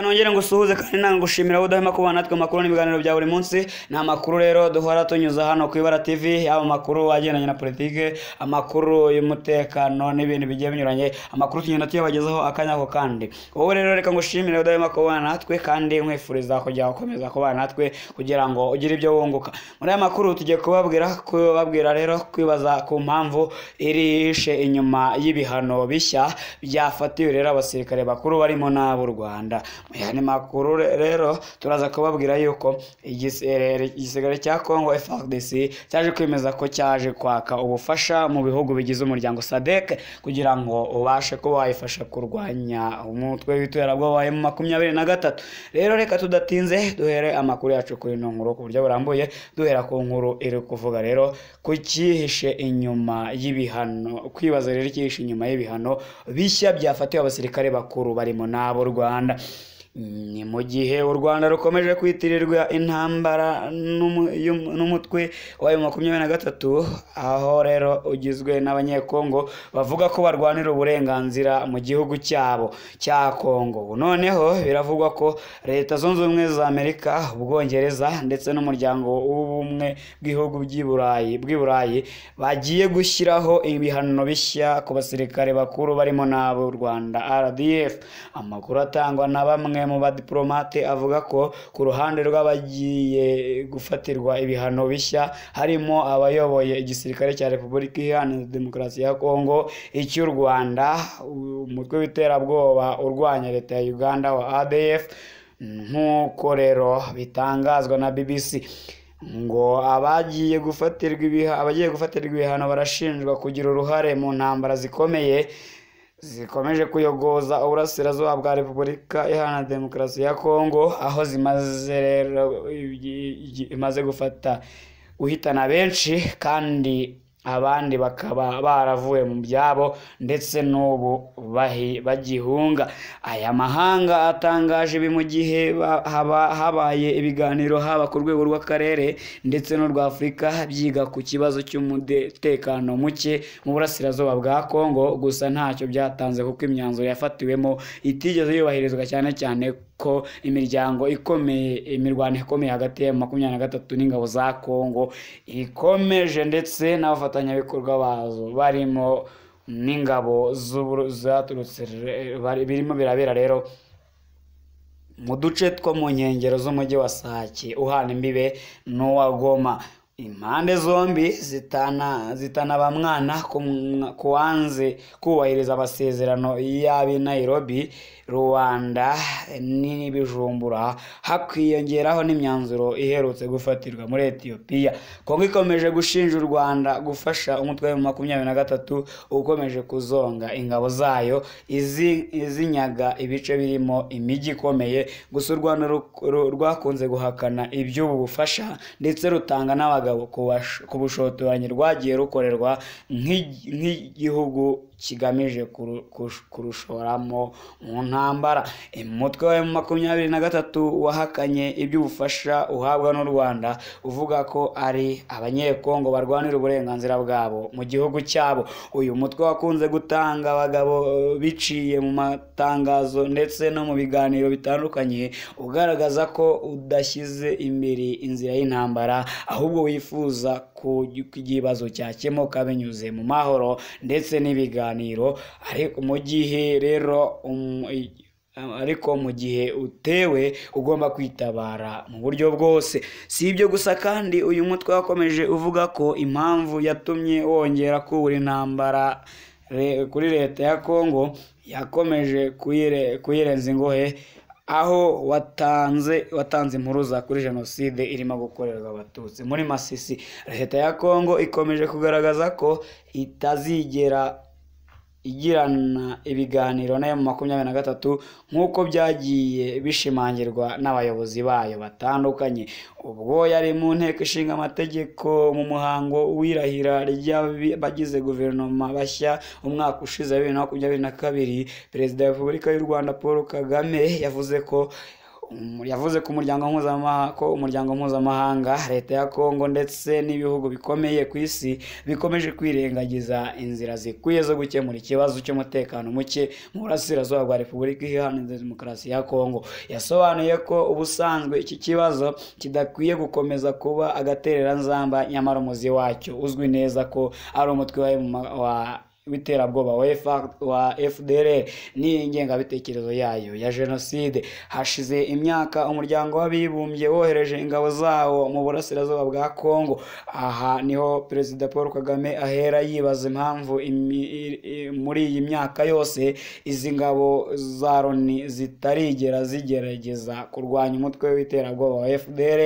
nongere ngo usuhuze kandi nagushimira udahema kuba natwe amakuru n'ibiganiro bya buri munsi ni amakuru rero duhora tunyuza hano ku ibara tv yaba amakuru agendanye na politiki amakuru y'umutekano n'ibintu bigiye binyuranye amakuru tugenda tuyabagezaho akanya ako kandi wowe rero reka ngushimire udahema kuba natwe kandi nkwifuriza kujya ukomeza kuba natwe kugira ngo ugire ibyo wunguka muri aya makuru tugiye kubabwira kubabwira rero kwibaza ku mpamvu irihishe inyuma y'ibihano bishya byafatiwe rero abasirikare bakuru barimo n'ab'u rwanda aya makuru rero turaza kubabwira yuko igisirikare eh, cya congo frdc cyaje kwemeza ko cyaje kwaka ubufasha mu bihugu bigize umuryango sadek kugira ngo ubashe kuba wayifasha kurwanya umutwe w'iterabwoba wabaye mu makumyabiri na gatatu rero reka tudatinze duhere amakuru yacu kuri ino nkuru ku buryo burambuye duhera ku nkuru iri kuvuga rero ku cyihishe inyuma y'ibihano kwibaza rero icyihishe inyuma y'ibihano bishya byafatiwe abasirikare bakuru barimo n'abo rwanda ni mu gihe u rwanda rukomeje kwitirirwa intambara n'umutwe wayo makumyabiri na gatatu aho rero ugizwe n'abanyekongo bavuga ko barwanira uburenganzira mu gihugu cyabo cya kongo noneho biravugwa ko leta zunze ubumwe za amerika ubwongereza ndetse n'umuryango w'ubumwe bw'ibihugu by'i burayi bagiye gushyiraho ibihano bishya ku basirikare bakuru barimo n'ab'u rwanda rdf amakuru atangwa na bamwe mu badiporomate avuga ko ku ruhande rw'abagiye gufatirwa ibihano bishya harimo abayoboye igisirikare cya repubulika iharanira demokarasi ya kongo icy'u rwanda umutwe w'iterabwoba urwanya leta ya uganda wa adf nk'uko rero bitangazwa na bbc ngo abagiye gufatirwa ibihano barashinjwa kugira uruhare mu ntambara zikomeye zikomeje kuyogoza uburasirazuba bwa repubulika iharanira demokarasi ya kongo aho zimaze rero imaze gufata uhitana benshi kandi abandi bakaba baravuye mu byabo ndetse n'ubu bagihunga aya mahanga atangaje ibi mu gihe haba habaye ibiganiro haba ku rwego rw'akarere ndetse n'urwa afurika byiga ku kibazo cy'umutekano muke mu burasirazuba bwa congo gusa ntacyo byatanze kuko imyanzuro yafatiwemo itigeze yubahirizwa cyane cyane ko imiryango ikomeye imirwano ikomeye hagati ya makumyabiri na gatatu n'ingabo za kongo ikomeje ndetse n'abafatanyabikorwa bazo barimo n'ingabo zaturutse birimo birabera rero mu duce two mu nkengero z'umujyi wa sake uhana imbibe n'uwa goma impande zombi zitana ba mwana ku kubahiriza amasezerano y'ab'i Nairobi rubanda n'ibijumbura hakwiyongeraho n'imyanzuro iherutse gufatirwa muri etiyopiya kongo ikomeje gushinja u rwanda gufasha umutwe wa makumyabiri na gatatu ukomeje kuzonga ingabo zayo izinyaga ibice birimo imijyi ikomeye gusa u rwanda rwakunze guhakana iby'ubu bufasha ndetse rutanga n'abagabo ku bushotoranyi rwagiye rukorerwa nk'igihugu kigamije kurushoramo mu ntambara umutwe wa makumyabiri na gatatu wahakanye iby'ubufasha uhabwa n'u rwanda uvuga ko ari abanyekongo barwanira uburenganzira bwabo mu gihugu cyabo uyu mutwe wakunze gutanga abagabo biciye mu matangazo ndetse no mu biganiro bitandukanye ugaragaza ko udashyize imbere inzira y'intambara ahubwo wifuza ko ikibazo cyakemuka binyuze mu mahoro ndetse n'ibiganiro ariko mu gihe rero um, um, ariko mu gihe utewe ugomba kwitabara mu buryo bwose si ibyo gusa kandi uyu mutwe wakomeje uvuga ko impamvu yatumye wongera kubura intambara kuri leta ya kongo yakomeje kuyirenza ingohe aho watanze watanze impuruza kuri jenoside irimo gukorerwa abatutsi muri masisi leta ya kongo ikomeje kugaragaza ko itazigera igirana ibiganiro na emu makumyabiri na gatatu nk'uko byagiye bishimangirwa n'abayobozi bayo batandukanye ubwo yari mu nteko ishinga amategeko mu muhango w'irahira ry'abagize guverinoma bashya umwaka ushize bibiri na makumyabiri na kabiri perezida wa repubulika y'u rwanda paul kagame yavuze ko yavuze ko umuryango mpuzamahanga ko umuryango mpuzamahanga leta ya kongo ndetse n'ibihugu bikomeye ku isi bikomeje kwirengagiza inzira zikwiye zo gukemura ikibazo cy'umutekano muke mu burasirazuba bwa repubulika iharanira demokarasi ya kongo yasobanuye ko ubusanzwe iki kibazo kidakwiye gukomeza kuba agatereranzamba nyamara umuzi wacyo uzwi neza ko ari umutwe wa w'iterabwoba wa fdr ni ingengabitekerezo yayo ya jenoside hashize imyaka umuryango w'abibumbye wohereje ingabo zawo mu burasirazuba bwa kongo aha niho perezida paul kagame ahera yibaza impamvu muri iyi myaka yose izi ngabo za loni zitarigera zigerageza kurwanya umutwe w'iterabwoba wa fdr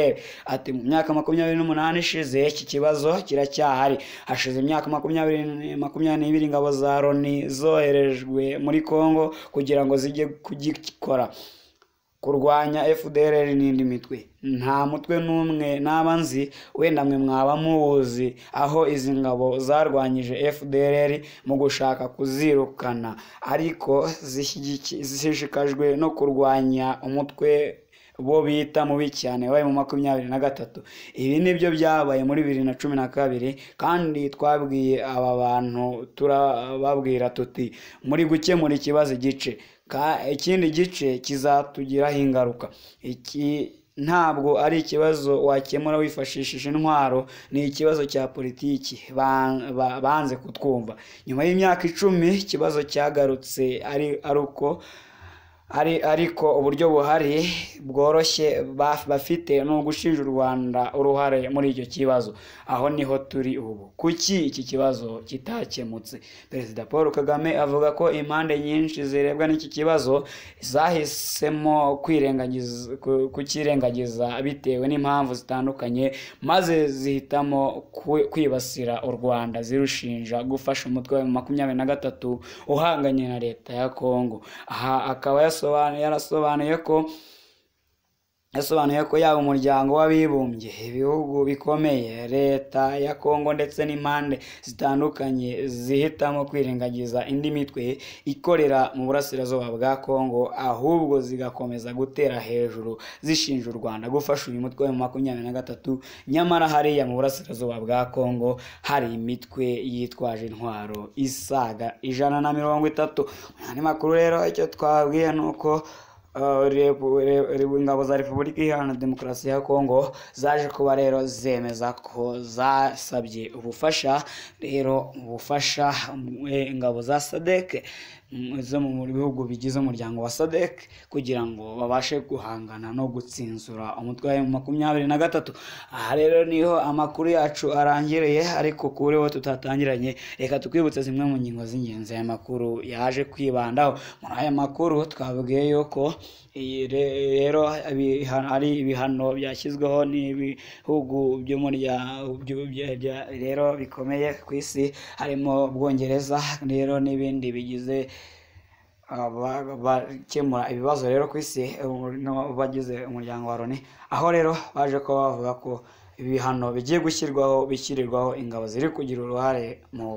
ati mu myaka makumyabiri n'umunani ishize iki kibazo kiracyahari hashize imyaka makumyabiri makumyabiri ingabo za loni zoherejwe muri congo kugira ngo zijye kugikora kurwanya fdr n'indi mitwe nta mutwe n'umwe naba nzi wenda mwe mwaba muwuzi aho izi ngabo zarwanyije fdr mu gushaka kuzirukana ariko zishishikajwe no kurwanya umutwe bo bita mubi cyane yabaye mu makumyabiri na gatatu ibi nibyo byabaye muri bibiri na cumi na kabiri kandi twabwiye aba bantu turababwira tuti muri gukemura ikibazo igice ikindi gice kizatugiraho ingaruka iki ntabwo ari ikibazo wakemura wifashishije intwaro ni ikibazo cya politiki banze kutwumva nyuma y'imyaka icumi ikibazo cyagarutse ari uko ariko uburyo buhari bworoshye bafite ni ugushinja u rwanda uruhare muri icyo kibazo aho niho turi ubu kuki iki kibazo kitakemutse perezida paul kagame avuga ko impande nyinshi zirebwa n'iki kibazo zahisemo kukirengagiza bitewe n'impamvu zitandukanye maze zihitamo kwibasira u rwanda zirushinja gufasha umutwe wa makumyabiri na gatatu uhanganye na leta ya Congo aha akaba yasubiye yarasobanuye ko yasobanuye ko yaba umuryango w'abibumbye ibihugu bikomeye leta ya kongo ndetse n'impande zitandukanye zihitamo kwirengagiza indi mitwe ikorera mu burasirazuba bwa kongo ahubwo zigakomeza gutera hejuru zishinja u rwanda gufasha uyu mutwe wa makumyabiri na gatatu nyamara hariya mu burasirazuba bwa kongo hari imitwe yitwaje intwaro isaga ijana na mirongo itatu mu makuru rero icyo twabwiye ni uko ingabo za repubulika iharanira demokarasi ya kongo zaje kuba rero zemeza ko zasabye ubufasha rero ubufasha eh, ingabo za sadeke zo mu bihugu bigize umuryango wa sadec kugira ngo babashe guhangana no gutsinzura umutwe wa makumyabiri na gatatu aha rero niho amakuru yacu arangiriye ariko kuriho tutatangiranye reka tukwibutse zimwe mu ngingo z'ingenzi aya makuru yaje kwibandaho muri aya makuru twavugiye yuko rero ari ibihano byashyizweho n'ibihugu rero bikomeye ku isi harimo Bwongereza rero n'ibindi bigize bakemura ibibazo rero ku isi eh, bagize umuryango wa Roni aho rero baje kuba bavuga ko ibihano bigiye gushyirwaho bishyirirwaho ingabo ziri kugira uruhare mu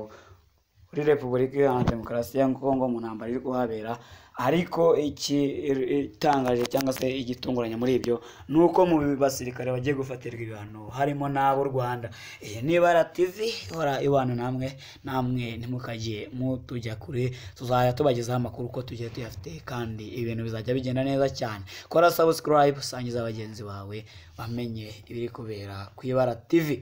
kuri repubulika iharanira demokarasi ya kongo mu ntambara iri kuhabera ariko ikitangaje cyangwa se igitunguranye muri ibyo ni uko mu basirikare bagiye gufatirwa ibihano harimo n'abo rwanda iyi ni baratizi ihora ibana namwe namwe ntimukajye mutujya kure tuzajya tubagezaho amakuru uko tugiye tuyafite kandi ibintu bizajya bigenda neza cyane kora sabusikarayibu usangiza bagenzi bawe bamenye ibiri kubera ku ibara tivi